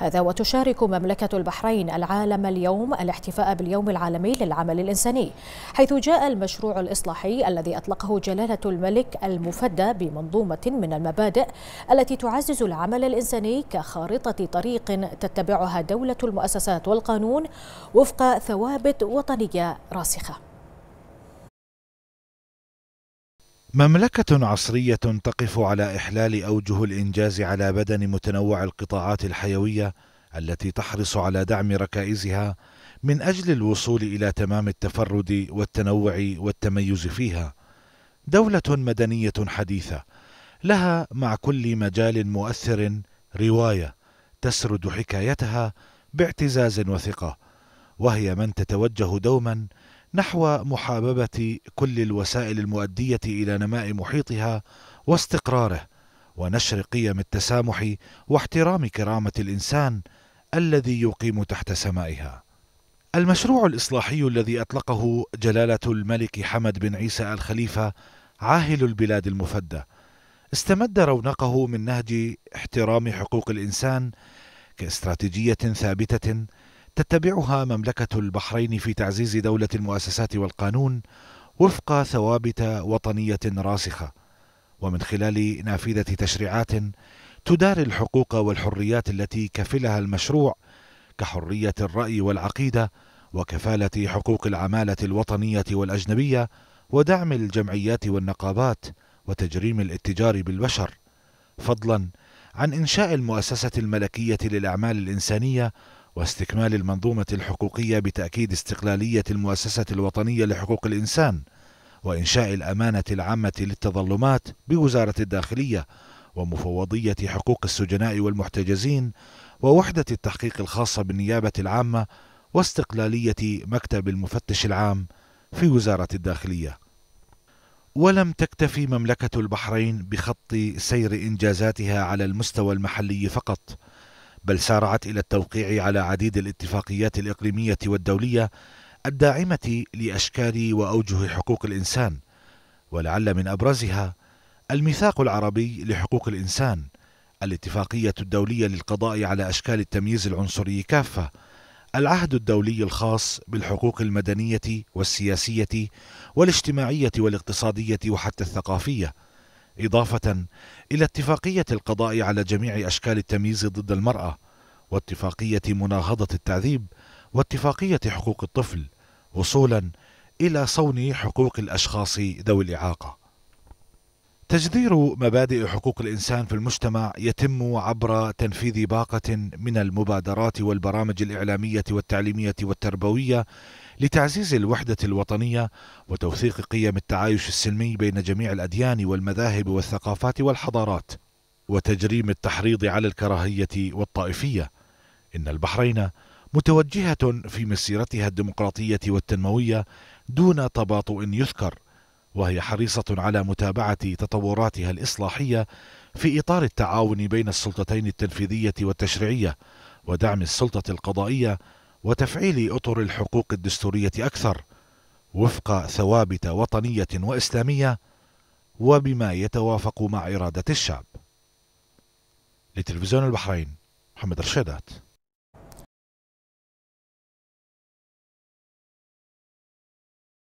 هذا وتشارك مملكة البحرين العالم اليوم الاحتفاء باليوم العالمي للعمل الإنساني حيث جاء المشروع الإصلاحي الذي أطلقه جلالة الملك المفدى بمنظومة من المبادئ التي تعزز العمل الإنساني كخارطة طريق تتبعها دولة المؤسسات والقانون وفق ثوابت وطنية راسخة مملكة عصرية تقف على إحلال أوجه الإنجاز على بدن متنوع القطاعات الحيوية التي تحرص على دعم ركائزها من أجل الوصول إلى تمام التفرد والتنوع والتميز فيها. دولة مدنية حديثة لها مع كل مجال مؤثر رواية تسرد حكايتها باعتزاز وثقة، وهي من تتوجه دوما نحو محاببة كل الوسائل المؤدية إلى نماء محيطها واستقراره ونشر قيم التسامح واحترام كرامة الإنسان الذي يقيم تحت سمائها. المشروع الإصلاحي الذي أطلقه جلالة الملك حمد بن عيسى الخليفة عاهل البلاد المفدى استمد رونقه من نهج احترام حقوق الإنسان كاستراتيجية ثابتة تتبعها مملكة البحرين في تعزيز دولة المؤسسات والقانون وفق ثوابت وطنية راسخة ومن خلال نافذة تشريعات تدار الحقوق والحريات التي كفلها المشروع كحرية الرأي والعقيدة وكفالة حقوق العمالة الوطنية والأجنبية ودعم الجمعيات والنقابات وتجريم الاتجار بالبشر فضلا عن إنشاء المؤسسة الملكية للأعمال الإنسانية واستكمال المنظومة الحقوقية بتأكيد استقلالية المؤسسة الوطنية لحقوق الإنسان وإنشاء الأمانة العامة للتظلمات بوزارة الداخلية ومفوضية حقوق السجناء والمحتجزين ووحدة التحقيق الخاصة بالنيابة العامة واستقلالية مكتب المفتش العام في وزارة الداخلية. ولم تكتفي مملكة البحرين بخط سير إنجازاتها على المستوى المحلي فقط، بل سارعت إلى التوقيع على عديد الاتفاقيات الإقليمية والدولية الداعمة لأشكال وأوجه حقوق الإنسان ولعل من أبرزها الميثاق العربي لحقوق الإنسان الاتفاقية الدولية للقضاء على أشكال التمييز العنصري كافة العهد الدولي الخاص بالحقوق المدنية والسياسية والاجتماعية والاقتصادية وحتى الثقافية إضافة إلى اتفاقية القضاء على جميع أشكال التمييز ضد المرأة واتفاقية مناهضة التعذيب واتفاقية حقوق الطفل وصولا إلى صون حقوق الأشخاص ذوي الإعاقة تجذير مبادئ حقوق الانسان في المجتمع يتم عبر تنفيذ باقه من المبادرات والبرامج الاعلاميه والتعليميه والتربويه لتعزيز الوحده الوطنيه وتوثيق قيم التعايش السلمي بين جميع الاديان والمذاهب والثقافات والحضارات وتجريم التحريض على الكراهيه والطائفيه ان البحرين متوجهه في مسيرتها الديمقراطيه والتنمويه دون تباطؤ يذكر وهي حريصة على متابعة تطوراتها الإصلاحية في إطار التعاون بين السلطتين التنفيذية والتشريعية ودعم السلطة القضائية وتفعيل أطر الحقوق الدستورية أكثر وفق ثوابت وطنية وإسلامية وبما يتوافق مع إرادة الشعب لتلفزيون البحرين محمد رشادات